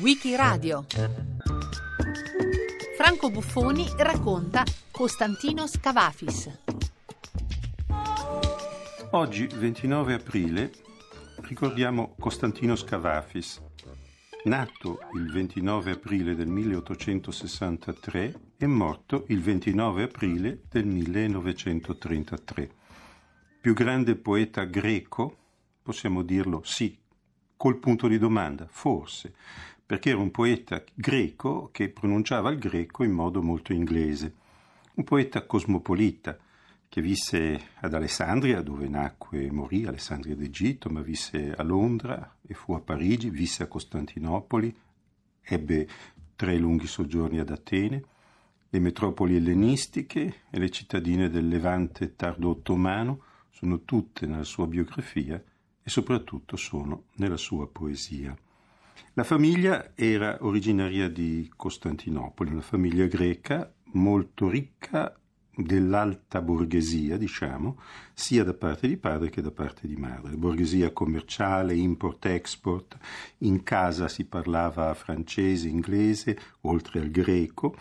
Wikiradio Franco Buffoni racconta Costantino Scavafis. Oggi, 29 aprile, ricordiamo Costantino Scavafis, nato il 29 aprile del 1863 e morto il 29 aprile del 1933. Più grande poeta greco, possiamo dirlo sì, col punto di domanda, forse, perché era un poeta greco che pronunciava il greco in modo molto inglese, un poeta cosmopolita che visse ad Alessandria, dove nacque e morì, Alessandria d'Egitto, ma visse a Londra e fu a Parigi, visse a Costantinopoli, ebbe tre lunghi soggiorni ad Atene, le metropoli ellenistiche e le cittadine del Levante tardo ottomano sono tutte nella sua biografia e soprattutto sono nella sua poesia. La famiglia era originaria di Costantinopoli, una famiglia greca molto ricca dell'alta borghesia, diciamo, sia da parte di padre che da parte di madre. Borghesia commerciale, import-export, in casa si parlava francese, inglese, oltre al greco,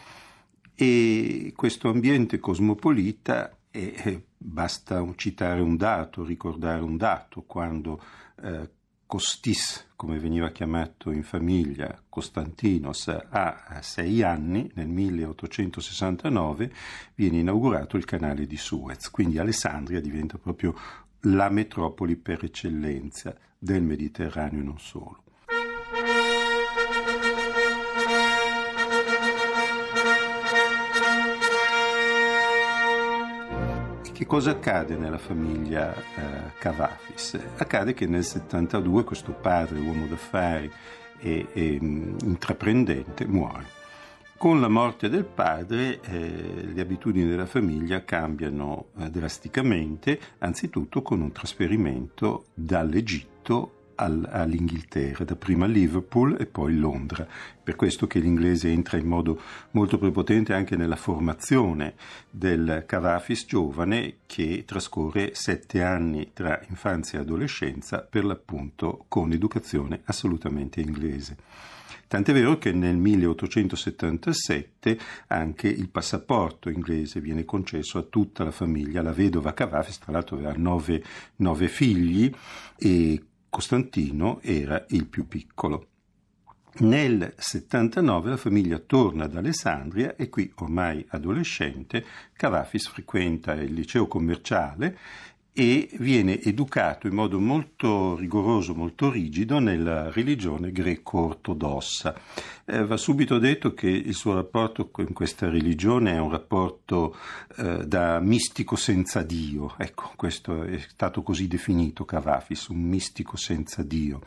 e questo ambiente cosmopolita e basta citare un dato, ricordare un dato, quando eh, Costis, come veniva chiamato in famiglia, Costantinos, a sei anni, nel 1869, viene inaugurato il canale di Suez, quindi Alessandria diventa proprio la metropoli per eccellenza del Mediterraneo e non solo. Che cosa accade nella famiglia eh, Cavafis? Accade che nel 72 questo padre, uomo d'affari e, e mm, intraprendente, muore. Con la morte del padre eh, le abitudini della famiglia cambiano eh, drasticamente, anzitutto con un trasferimento dall'Egitto al, all'Inghilterra, dapprima Liverpool e poi Londra. Per questo che l'inglese entra in modo molto prepotente anche nella formazione del Cavafis giovane che trascorre sette anni tra infanzia e adolescenza per l'appunto con educazione assolutamente inglese. Tant'è vero che nel 1877 anche il passaporto inglese viene concesso a tutta la famiglia. La vedova Cavafis, tra l'altro, aveva nove, nove figli e Costantino era il più piccolo. Nel 79 la famiglia torna ad Alessandria e qui, ormai adolescente, Cavafis frequenta il liceo commerciale e viene educato in modo molto rigoroso, molto rigido nella religione greco-ortodossa eh, va subito detto che il suo rapporto con questa religione è un rapporto eh, da mistico senza Dio, ecco, questo è stato così definito Cavafis, un mistico senza Dio.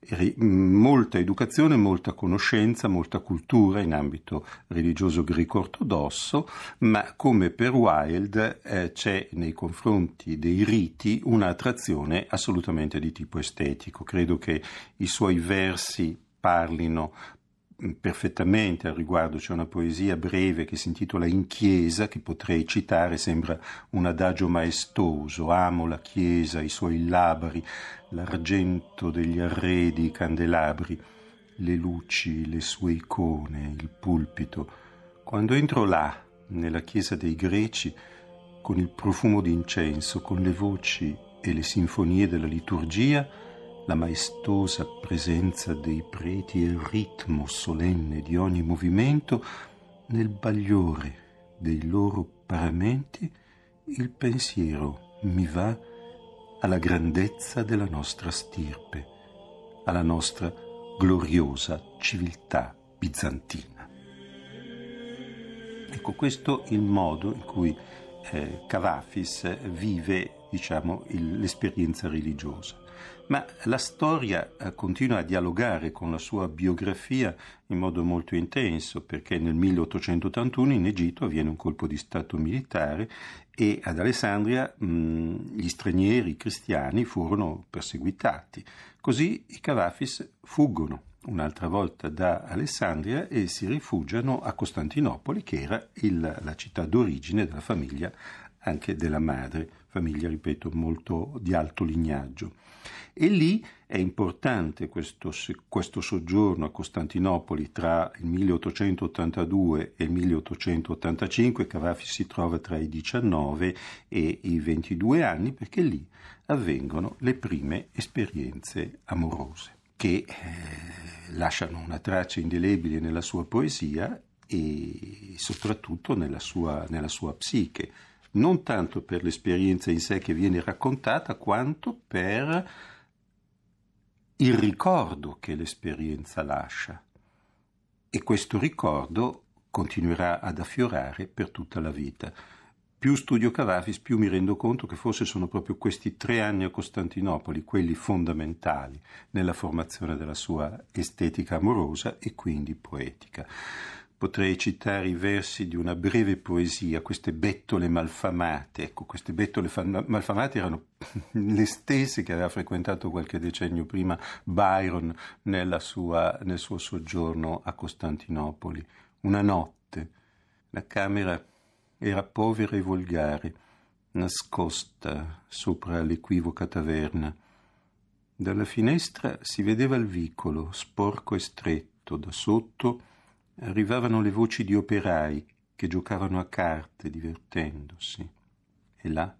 E, mm, molta educazione, molta conoscenza, molta cultura in ambito religioso greco-ortodosso, ma come per Wilde eh, c'è nei confronti dei riti un'attrazione assolutamente di tipo estetico. Credo che i suoi versi parlino perfettamente al riguardo, c'è una poesia breve che si intitola In chiesa, che potrei citare, sembra un adagio maestoso, amo la chiesa, i suoi labari, l'argento degli arredi, i candelabri, le luci, le sue icone, il pulpito. Quando entro là, nella chiesa dei greci, con il profumo d'incenso, con le voci e le sinfonie della liturgia, la maestosa presenza dei preti e il ritmo solenne di ogni movimento, nel bagliore dei loro paramenti il pensiero mi va alla grandezza della nostra stirpe, alla nostra gloriosa civiltà bizantina. Ecco, questo è il modo in cui eh, Cavafis vive diciamo, il, l'esperienza religiosa ma la storia eh, continua a dialogare con la sua biografia in modo molto intenso, perché nel 1881 in Egitto avviene un colpo di Stato militare e ad Alessandria mh, mm, gli stranieri cristiani furono perseguitati. Così i Cavafis fuggono un'altra volta da Alessandria e si rifugiano a Costantinopoli, che era il, la città d'origine della famiglia anche della madre, famiglia, ripeto, molto di alto lignaggio. E lì è importante questo, questo, soggiorno a Costantinopoli tra il 1882 e il 1885, Cavafi si trova tra i 19 e i 22 anni perché lì avvengono le prime esperienze amorose che eh, lasciano una traccia indelebile nella sua poesia e soprattutto nella sua, nella sua psiche non tanto per l'esperienza in sé che viene raccontata, quanto per il ricordo che l'esperienza lascia. E questo ricordo continuerà ad affiorare per tutta la vita. Più studio Cavafis, più mi rendo conto che forse sono proprio questi tre anni a Costantinopoli quelli fondamentali nella formazione della sua estetica amorosa e quindi poetica potrei citare i versi di una breve poesia, queste bettole malfamate. Ecco, queste bettole malfamate erano le stesse che aveva frequentato qualche decennio prima Byron sua, nel suo soggiorno a Costantinopoli. Una notte. La camera era povera e volgare, nascosta sopra l'equivoca taverna. Dalla finestra si vedeva il vicolo, sporco e stretto, da sotto arrivavano le voci di operai che giocavano a carte divertendosi. E là,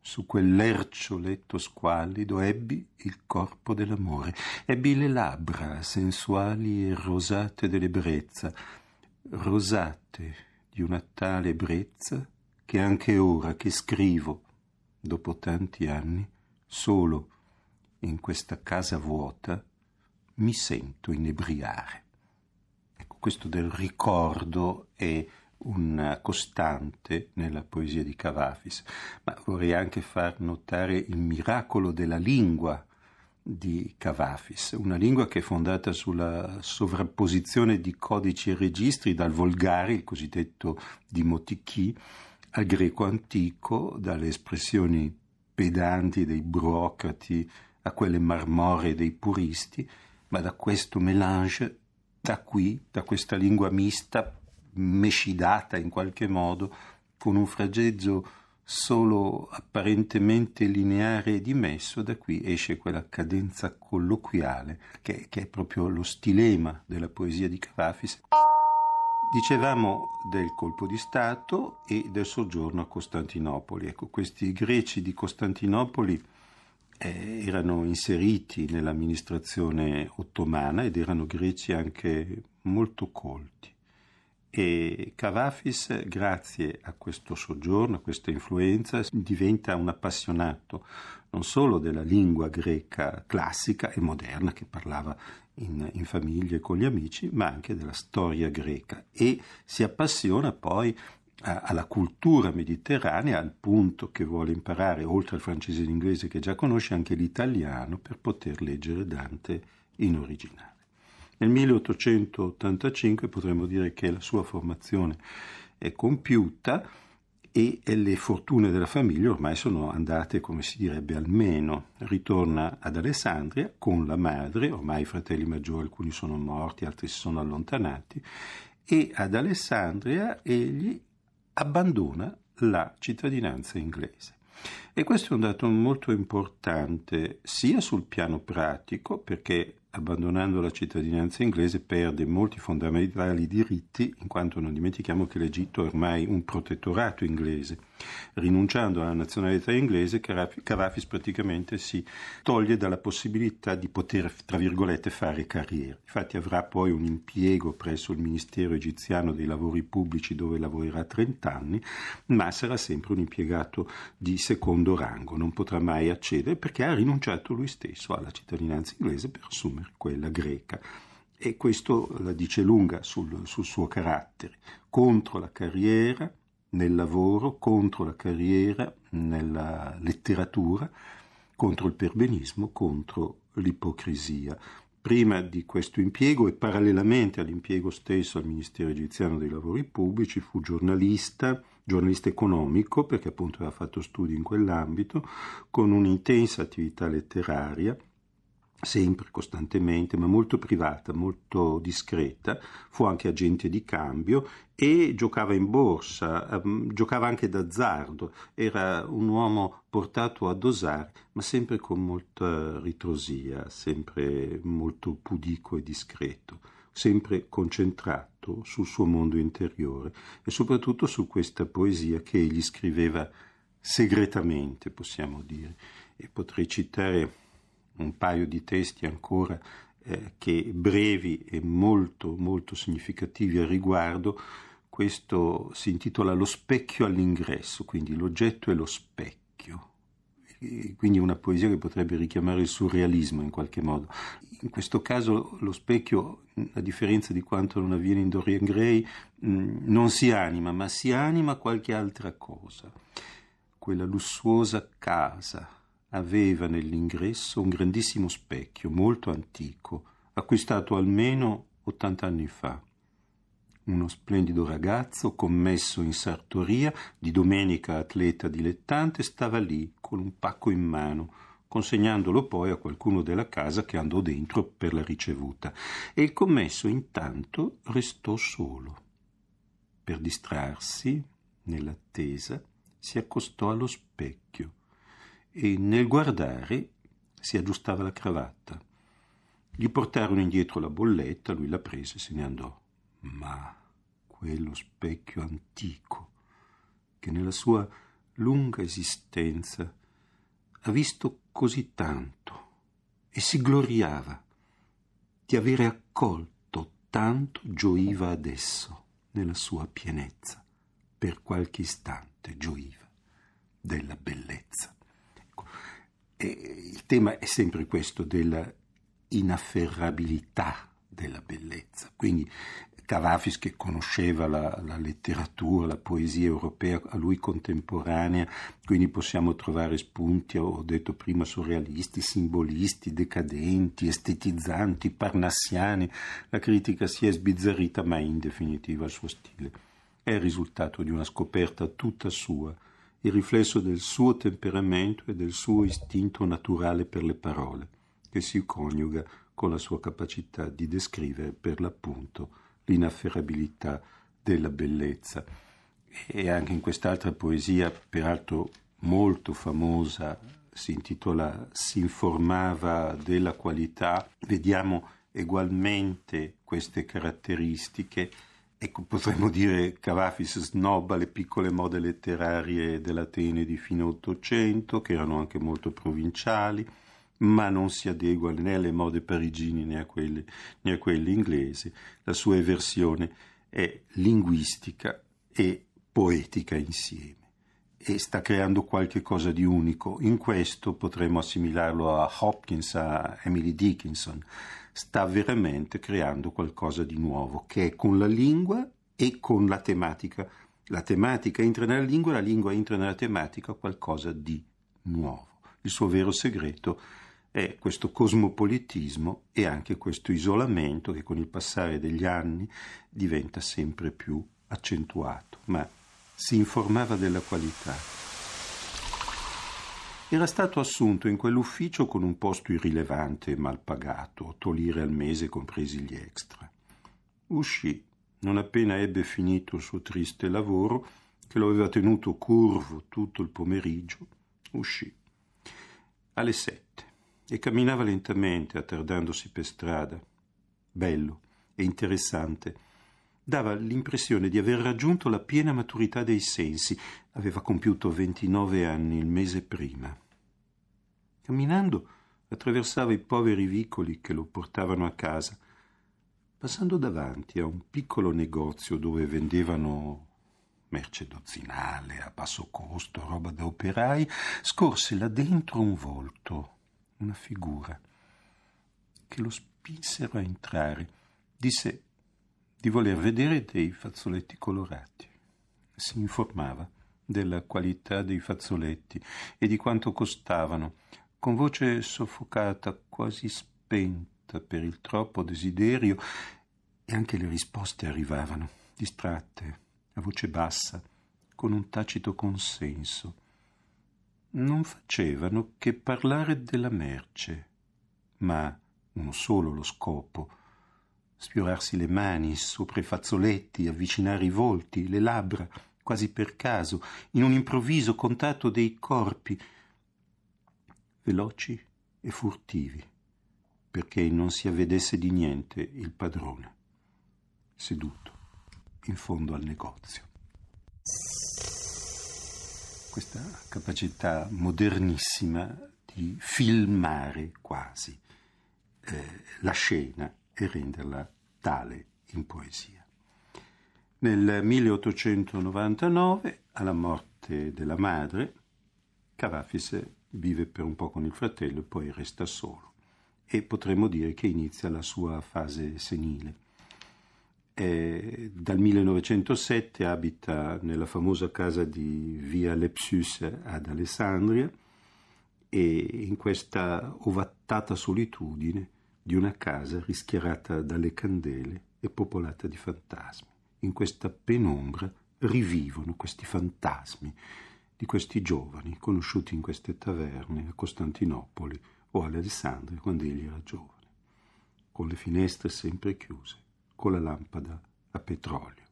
su quel lercio letto squallido, ebbi il corpo dell'amore, ebbi le labbra sensuali e rosate dell'ebbrezza, rosate di una tale ebbrezza che anche ora che scrivo, dopo tanti anni, solo in questa casa vuota, mi sento inebriare questo del ricordo è una costante nella poesia di Cavafis, ma vorrei anche far notare il miracolo della lingua di Cavafis, una lingua che è fondata sulla sovrapposizione di codici e registri dal volgare, il cosiddetto dimotichi, al greco antico, dalle espressioni pedanti dei burocrati a quelle marmoree dei puristi, ma da questo melange da qui, da questa lingua mista, mescidata in qualche modo, con un fragezzo solo apparentemente lineare e dimesso, da qui esce quella cadenza colloquiale che, che è proprio lo stilema della poesia di Cavafis. Dicevamo del colpo di Stato e del soggiorno a Costantinopoli. Ecco, questi greci di Costantinopoli eh, erano inseriti nell'amministrazione ottomana ed erano greci anche molto colti. E Cavafis, grazie a questo soggiorno, a questa influenza, diventa un appassionato non solo della lingua greca classica e moderna che parlava in, in famiglia e con gli amici, ma anche della storia greca e si appassiona poi alla cultura mediterranea al punto che vuole imparare, oltre al francese e l'inglese che già conosce, anche l'italiano per poter leggere Dante in originale. Nel 1885 potremmo dire che la sua formazione è compiuta e le fortune della famiglia ormai sono andate, come si direbbe, almeno. Ritorna ad Alessandria con la madre, ormai i fratelli maggiori, alcuni sono morti, altri si sono allontanati, e ad Alessandria egli abbandona la cittadinanza inglese. E questo è un dato molto importante sia sul piano pratico, perché abbandonando la cittadinanza inglese perde molti fondamentali diritti, in quanto non dimentichiamo che l'Egitto è ormai un protettorato inglese Rinunciando alla nazionalità inglese, Cavafis praticamente si toglie dalla possibilità di poter, tra virgolette, fare carriera. Infatti avrà poi un impiego presso il Ministero egiziano dei lavori pubblici dove lavorerà 30 anni, ma sarà sempre un impiegato di secondo rango, non potrà mai accedere perché ha rinunciato lui stesso alla cittadinanza inglese per assumere quella greca e questo la dice lunga sul, sul, suo carattere, contro la carriera, nel lavoro, contro la carriera, nella letteratura, contro il perbenismo, contro l'ipocrisia. Prima di questo impiego e parallelamente all'impiego stesso al Ministero egiziano dei lavori pubblici fu giornalista, giornalista economico perché appunto aveva fatto studi in quell'ambito, con un'intensa attività letteraria sempre, costantemente, ma molto privata, molto discreta, fu anche agente di cambio e giocava in borsa, um, giocava anche d'azzardo, era un uomo portato a dosare, ma sempre con molta ritrosia, sempre molto pudico e discreto, sempre concentrato sul suo mondo interiore e soprattutto su questa poesia che egli scriveva segretamente, possiamo dire. E potrei citare un paio di testi ancora eh, che brevi e molto molto significativi al riguardo. Questo si intitola Lo specchio all'ingresso, quindi l'oggetto è lo specchio. E quindi una poesia che potrebbe richiamare il surrealismo in qualche modo. In questo caso lo specchio, a differenza di quanto non avviene in Dorian Gray, mm, non si anima, ma si anima qualche altra cosa quella lussuosa casa aveva nell'ingresso un grandissimo specchio, molto antico, acquistato almeno 80 anni fa. Uno splendido ragazzo, commesso in sartoria, di domenica atleta dilettante, stava lì con un pacco in mano, consegnandolo poi a qualcuno della casa che andò dentro per la ricevuta. E il commesso intanto restò solo. Per distrarsi, nell'attesa, si accostò allo specchio e nel guardare si aggiustava la cravatta. Gli portarono indietro la bolletta, lui la prese e se ne andò. Ma quello specchio antico, che nella sua lunga esistenza ha visto così tanto e si gloriava di avere accolto tanto gioiva adesso nella sua pienezza, per qualche istante gioiva della bellezza. E il tema è sempre questo della inafferrabilità della bellezza. Quindi Cavafis che conosceva la, la, letteratura, la poesia europea a lui contemporanea, quindi possiamo trovare spunti, ho detto prima, surrealisti, simbolisti, decadenti, estetizzanti, parnassiani. La critica si è sbizzarrita, ma in definitiva il suo stile è il risultato di una scoperta tutta sua il riflesso del suo temperamento e del suo istinto naturale per le parole, che si coniuga con la sua capacità di descrivere per l'appunto l'inafferrabilità della bellezza. E anche in quest'altra poesia, peraltro molto famosa, si intitola Si informava della qualità, vediamo egualmente queste caratteristiche Ecco, potremmo dire che Cavafis snobba le piccole mode letterarie dell'Atene di fine Ottocento, che erano anche molto provinciali, ma non si adegua né alle mode parigine né a quelle, né a quelle inglesi. La sua versione è linguistica e poetica insieme e sta creando qualche cosa di unico. In questo potremmo assimilarlo a Hopkins, a Emily Dickinson, sta veramente creando qualcosa di nuovo, che è con la lingua e con la tematica. La tematica entra nella lingua, la lingua entra nella tematica, qualcosa di nuovo. Il suo vero segreto è questo cosmopolitismo e anche questo isolamento che con il passare degli anni diventa sempre più accentuato, ma si informava della qualità. Era stato assunto in quell'ufficio con un posto irrilevante e mal pagato, otto lire al mese compresi gli extra. Uscì, non appena ebbe finito il suo triste lavoro, che lo aveva tenuto curvo tutto il pomeriggio, uscì alle sette e camminava lentamente attardandosi per strada. Bello e interessante dava l'impressione di aver raggiunto la piena maturità dei sensi. Aveva compiuto 29 anni il mese prima. Camminando attraversava i poveri vicoli che lo portavano a casa. Passando davanti a un piccolo negozio dove vendevano merce dozzinale a basso costo, roba da operai, scorse là dentro un volto, una figura, che lo spinsero a entrare. Disse di voler vedere dei fazzoletti colorati. Si informava della qualità dei fazzoletti e di quanto costavano, con voce soffocata, quasi spenta per il troppo desiderio, e anche le risposte arrivavano, distratte, a voce bassa, con un tacito consenso. Non facevano che parlare della merce, ma uno solo lo scopo, sfiorarsi le mani sopra i fazzoletti, avvicinare i volti, le labbra, quasi per caso, in un improvviso contatto dei corpi, veloci e furtivi, perché non si avvedesse di niente il padrone, seduto in fondo al negozio. Questa capacità modernissima di filmare quasi eh, la scena e renderla tale in poesia. Nel 1899, alla morte della madre, Cavafis vive per un po' con il fratello e poi resta solo e potremmo dire che inizia la sua fase senile. Eh, dal 1907 abita nella famosa casa di via Lepsius ad Alessandria e in questa ovattata solitudine di una casa rischiarata dalle candele e popolata di fantasmi. In questa penombra rivivono questi fantasmi di questi giovani conosciuti in queste taverne a Costantinopoli o ad Alessandria quando egli era giovane, con le finestre sempre chiuse, con la lampada a petrolio.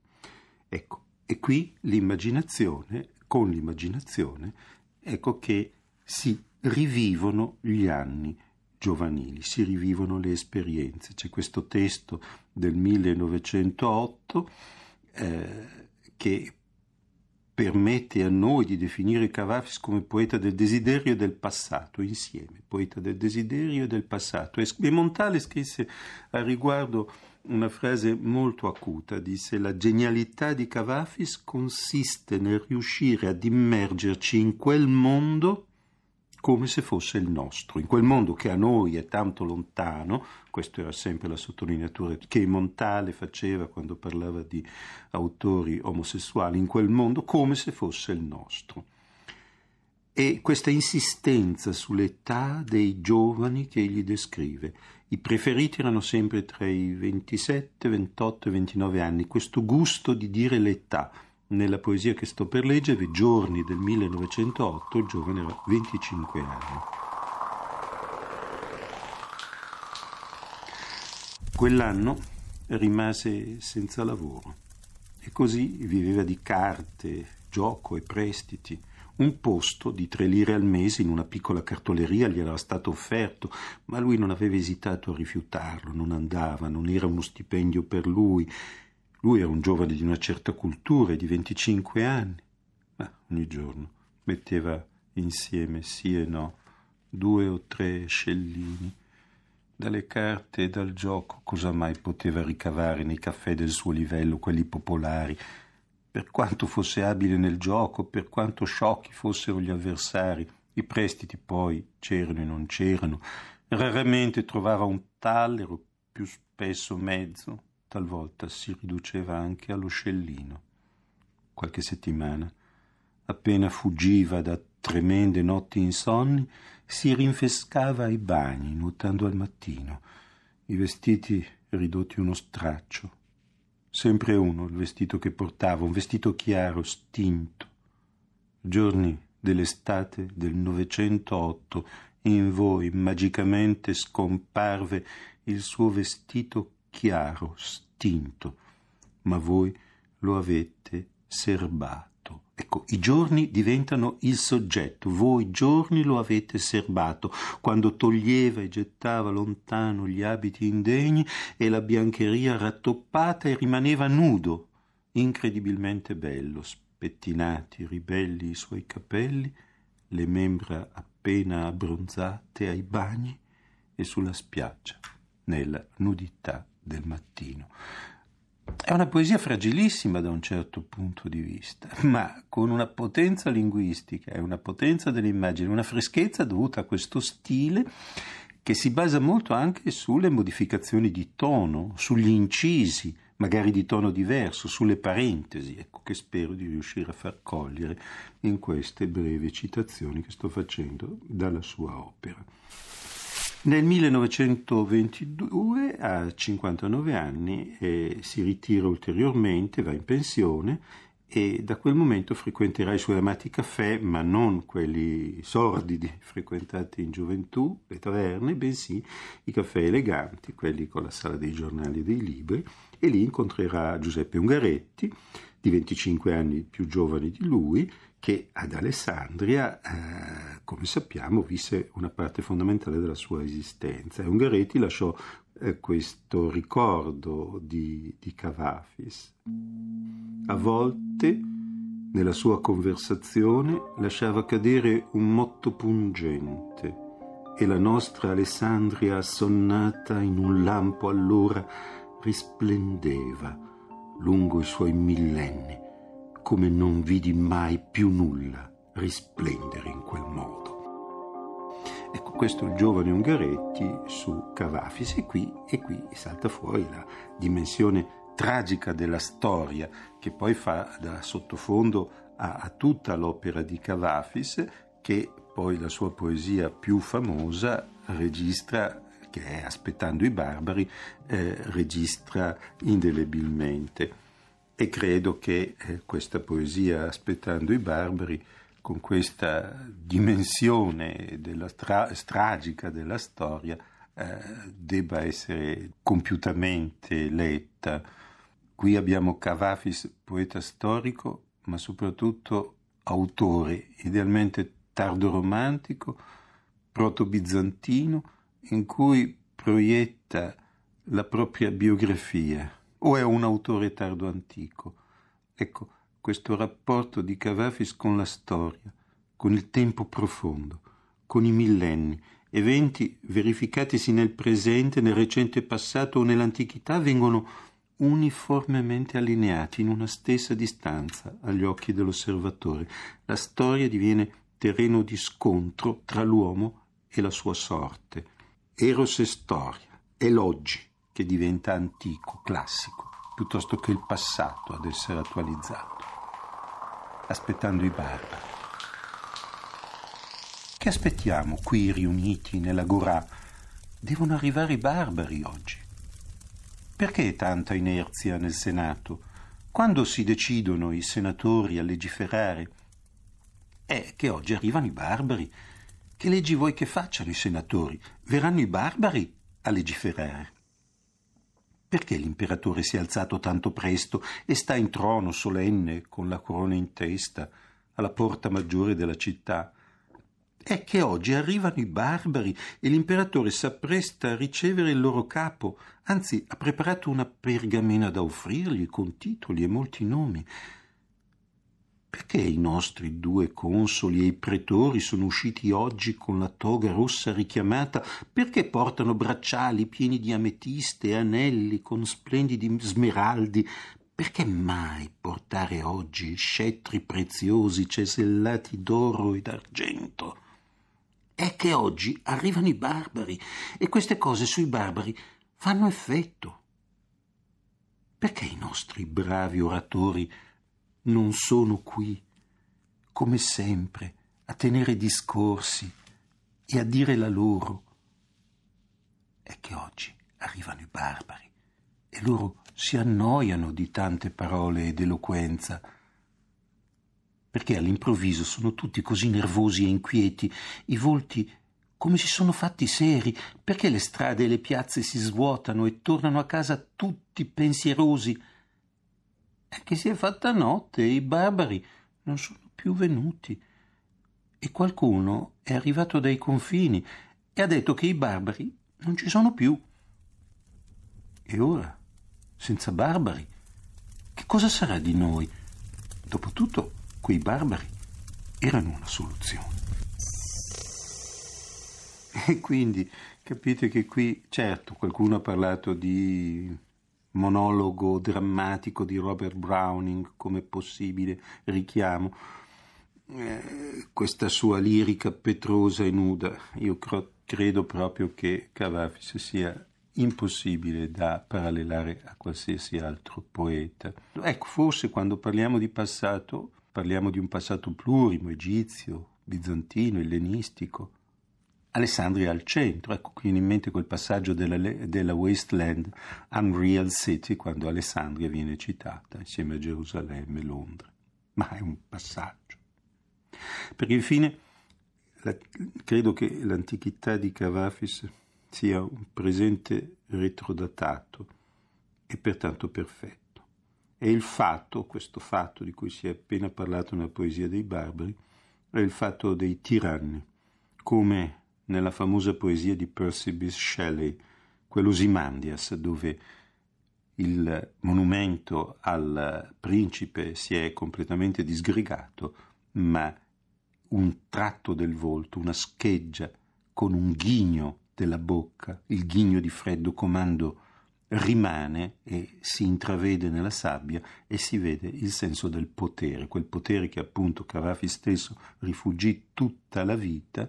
Ecco, e qui l'immaginazione, con l'immaginazione, ecco che si rivivono gli anni giovanili, si rivivono le esperienze. C'è questo testo del 1908 eh, che permette a noi di definire Cavafis come poeta del desiderio e del passato insieme, poeta del desiderio e del passato. E Montale scrisse a riguardo una frase molto acuta, disse la genialità di Cavafis consiste nel riuscire ad immergerci in quel mondo come se fosse il nostro. In quel mondo che a noi è tanto lontano, questa era sempre la sottolineatura che Montale faceva quando parlava di autori omosessuali, in quel mondo come se fosse il nostro. E questa insistenza sull'età dei giovani che egli descrive. I preferiti erano sempre tra i 27, 28 e 29 anni, questo gusto di dire l'età, nella poesia che sto per leggere, Giorni del 1908, il giovane aveva 25 anni. Quell'anno rimase senza lavoro e così viveva di carte, gioco e prestiti. Un posto di tre lire al mese in una piccola cartoleria gli era stato offerto, ma lui non aveva esitato a rifiutarlo, non andava, non era uno stipendio per lui lui era un giovane di una certa cultura, di 25 anni, ma ogni giorno metteva insieme sì e no due o tre scellini. Dalle carte e dal gioco cosa mai poteva ricavare nei caffè del suo livello, quelli popolari? Per quanto fosse abile nel gioco, per quanto sciocchi fossero gli avversari, i prestiti poi c'erano e non c'erano. Raramente trovava un tallero, più spesso mezzo, talvolta si riduceva anche all'oscellino. Qualche settimana, appena fuggiva da tremende notti insonni, si rinfrescava ai bagni, nuotando al mattino, i vestiti ridotti uno straccio. Sempre uno il vestito che portava, un vestito chiaro, stinto. Giorni dell'estate del 908 in voi magicamente scomparve il suo vestito chiaro, stinto istinto, ma voi lo avete serbato. Ecco, i giorni diventano il soggetto, voi giorni lo avete serbato, quando toglieva e gettava lontano gli abiti indegni e la biancheria rattoppata e rimaneva nudo, incredibilmente bello, spettinati, ribelli i suoi capelli, le membra appena abbronzate ai bagni e sulla spiaggia, nella nudità del mattino. È una poesia fragilissima da un certo punto di vista, ma con una potenza linguistica e una potenza dell'immagine, una freschezza dovuta a questo stile che si basa molto anche sulle modificazioni di tono, sugli incisi, magari di tono diverso, sulle parentesi, ecco che spero di riuscire a far cogliere in queste brevi citazioni che sto facendo dalla sua opera. Nel 1922, a 59 anni, eh, si ritira ulteriormente, va in pensione e da quel momento frequenterà i suoi amati caffè, ma non quelli sordidi frequentati in gioventù, le taverne, bensì i caffè eleganti, quelli con la sala dei giornali e dei libri, e lì incontrerà Giuseppe Ungaretti, di 25 anni più giovane di lui, che ad Alessandria, eh, come sappiamo, visse una parte fondamentale della sua esistenza e Ungaretti lasciò eh, questo ricordo di, di Cavafis. A volte, nella sua conversazione, lasciava cadere un motto pungente e la nostra Alessandria assonnata in un lampo allora risplendeva lungo i suoi millenni come non vidi mai più nulla risplendere in quel modo. Ecco, questo è il giovane Ungaretti su Cavafis e qui, e qui salta fuori la dimensione tragica della storia che poi fa da sottofondo a, a tutta l'opera di Cavafis che poi la sua poesia più famosa registra che è Aspettando i barbari, eh, registra indelebilmente e credo che eh, questa poesia Aspettando i barbari, con questa dimensione della tra- tragica della storia, eh, debba essere compiutamente letta. Qui abbiamo Cavafis, poeta storico, ma soprattutto autore, idealmente tardo-romantico, proto-bizantino, in cui proietta la propria biografia o è un autore tardo antico. Ecco, questo rapporto di Cavafis con la storia, con il tempo profondo, con i millenni, eventi verificatisi nel presente, nel recente passato o nell'antichità vengono uniformemente allineati in una stessa distanza agli occhi dell'osservatore. La storia diviene terreno di scontro tra l'uomo e la sua sorte. Eros e storia, eloggi, che diventa antico, classico, piuttosto che il passato ad essere attualizzato. Aspettando i barbari. Che aspettiamo qui riuniti nella Gorà? Devono arrivare i barbari oggi. Perché tanta inerzia nel Senato? Quando si decidono i senatori a legiferare? È che oggi arrivano i barbari. Che leggi vuoi che facciano i senatori? Verranno i barbari a legiferare. Perché l'imperatore si è alzato tanto presto e sta in trono solenne, con la corona in testa, alla porta maggiore della città? È che oggi arrivano i barbari e l'imperatore s'appresta a ricevere il loro capo, anzi ha preparato una pergamena da offrirgli con titoli e molti nomi. Perché i nostri due consoli e i pretori sono usciti oggi con la toga rossa richiamata? Perché portano bracciali pieni di ametiste e anelli con splendidi smeraldi? Perché mai portare oggi scettri preziosi cesellati d'oro e d'argento? È che oggi arrivano i barbari e queste cose sui barbari fanno effetto. Perché i nostri bravi oratori non sono qui, come sempre, a tenere discorsi e a dire la loro, è che oggi arrivano i barbari e loro si annoiano di tante parole ed eloquenza, perché all'improvviso sono tutti così nervosi e inquieti, i volti come si sono fatti seri, perché le strade e le piazze si svuotano e tornano a casa tutti pensierosi, che si è fatta notte e i barbari non sono più venuti. E qualcuno è arrivato dai confini e ha detto che i barbari non ci sono più. E ora, senza barbari, che cosa sarà di noi? Dopotutto, quei barbari erano una soluzione. E quindi capite che qui, certo, qualcuno ha parlato di monologo drammatico di Robert Browning come possibile richiamo, eh, questa sua lirica petrosa e nuda. Io cro- credo proprio che Cavafis sia impossibile da parallelare a qualsiasi altro poeta. Ecco, forse quando parliamo di passato, parliamo di un passato plurimo, egizio, bizantino, ellenistico, Alessandria al centro, ecco qui in mente quel passaggio della, della Wasteland Unreal City quando Alessandria viene citata insieme a Gerusalemme e Londra, ma è un passaggio. Perché infine la, credo che l'antichità di Cavafis sia un presente retrodatato e pertanto perfetto. E il fatto, questo fatto di cui si è appena parlato nella poesia dei barbari, è il fatto dei tiranni, come nella famosa poesia di Percy Bysshe Shelley, quell'Usimandias, dove il monumento al principe si è completamente disgregato, ma un tratto del volto, una scheggia con un ghigno della bocca, il ghigno di freddo comando rimane e si intravede nella sabbia e si vede il senso del potere, quel potere che appunto Carafi stesso rifuggì tutta la vita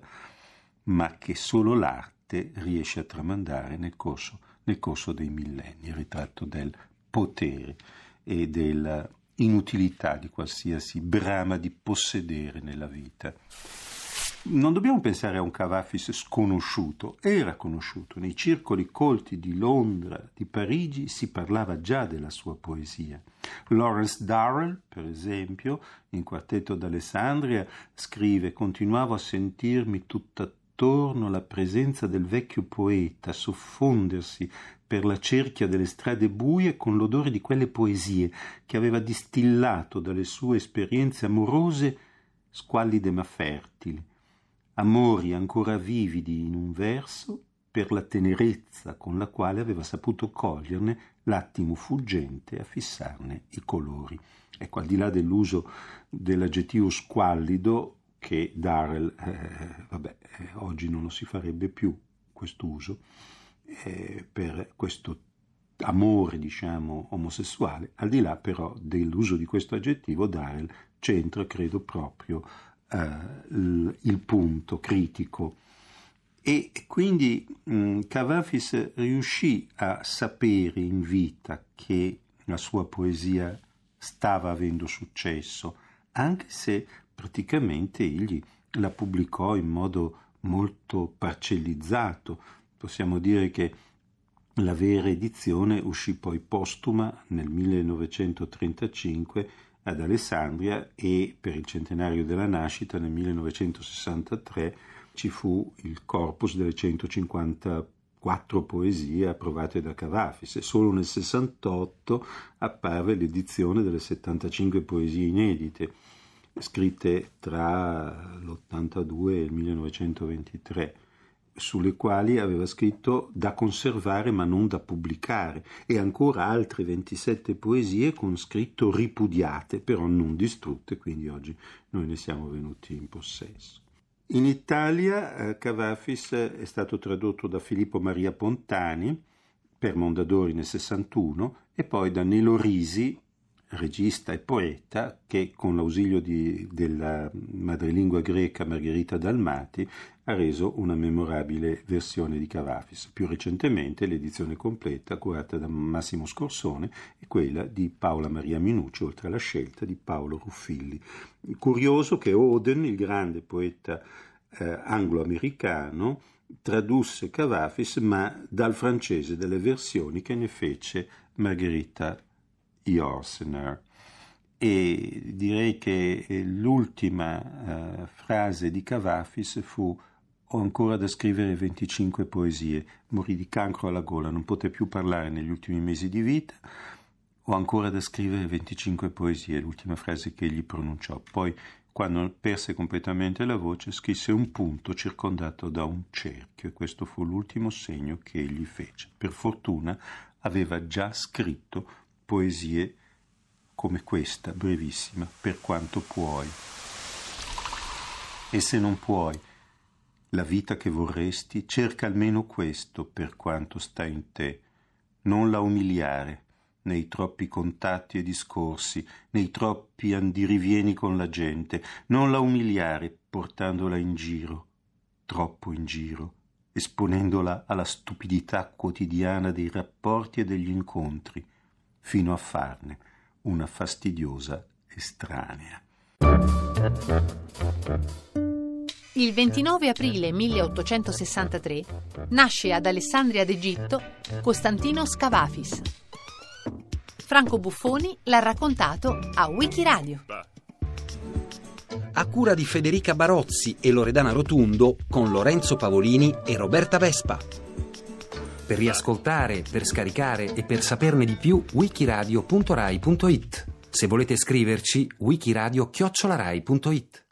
ma che solo l'arte riesce a tramandare nel corso, nel corso dei millenni, il ritratto del potere e dell'inutilità di qualsiasi brama di possedere nella vita. Non dobbiamo pensare a un Cavafis sconosciuto, era conosciuto, nei circoli colti di Londra, di Parigi si parlava già della sua poesia. Lawrence Darrell, per esempio, in Quartetto d'Alessandria, scrive Continuavo a sentirmi tutta attorno la presenza del vecchio poeta soffondersi per la cerchia delle strade buie con l'odore di quelle poesie che aveva distillato dalle sue esperienze amorose squallide ma fertili, amori ancora vividi in un verso per la tenerezza con la quale aveva saputo coglierne l'attimo fuggente a fissarne i colori. Ecco, al di là dell'uso dell'aggettivo squallido, che Darrell, eh, eh vabbè, eh, oggi non lo si farebbe più quest'uso eh, per questo amore, diciamo, omosessuale, al di là però dell'uso di questo aggettivo, Darrell c'entra, credo, proprio eh, il, il punto critico. E quindi mh, mm, Cavafis riuscì a sapere in vita che la sua poesia stava avendo successo, anche se praticamente egli la pubblicò in modo molto parcellizzato. Possiamo dire che la vera edizione uscì poi postuma nel 1935 ad Alessandria e per il centenario della nascita nel 1963 ci fu il corpus delle 154 poesie approvate da Cavafis e solo nel 68 apparve l'edizione delle 75 poesie inedite scritte tra l'82 e il 1923 sulle quali aveva scritto da conservare ma non da pubblicare e ancora altre 27 poesie con scritto ripudiate però non distrutte, quindi oggi noi ne siamo venuti in possesso. In Italia eh, Cavafis è stato tradotto da Filippo Maria Pontani per Mondadori nel 61 e poi da Nelo Risi regista e poeta che con l'ausilio di, della mm, madrelingua greca Margherita Dalmati ha reso una memorabile versione di Cavafis. Più recentemente l'edizione completa curata da Massimo Scorsone e quella di Paola Maria Minucci, oltre alla scelta di Paolo Ruffilli. Curioso che Oden, il grande poeta eh, anglo-americano, tradusse Cavafis ma dal francese delle versioni che ne fece Margherita Dalmati. Jorsener e direi che eh, l'ultima eh, frase di Cavafis fu ho ancora da scrivere 25 poesie, morì di cancro alla gola, non poté più parlare negli ultimi mesi di vita, ho ancora da scrivere 25 poesie, l'ultima frase che egli pronunciò. Poi, quando perse completamente la voce, scrisse un punto circondato da un cerchio e questo fu l'ultimo segno che egli fece. Per fortuna aveva già scritto poesie come questa, brevissima, per quanto puoi. E se non puoi, la vita che vorresti, cerca almeno questo per quanto sta in te, non la umiliare nei troppi contatti e discorsi, nei troppi andirivieni con la gente, non la umiliare portandola in giro, troppo in giro, esponendola alla stupidità quotidiana dei rapporti e degli incontri, fino a farne una fastidiosa estranea. Il 29 aprile 1863 nasce ad Alessandria d'Egitto Costantino Scavafis. Franco Buffoni l'ha raccontato a Wikiradio. A cura di Federica Barozzi e Loredana Rotundo con Lorenzo Pavolini e Roberta Vespa. Per riascoltare, per scaricare e per saperne di più, wikiradio.rai.it. Se volete scriverci, wikiradio-rai.it.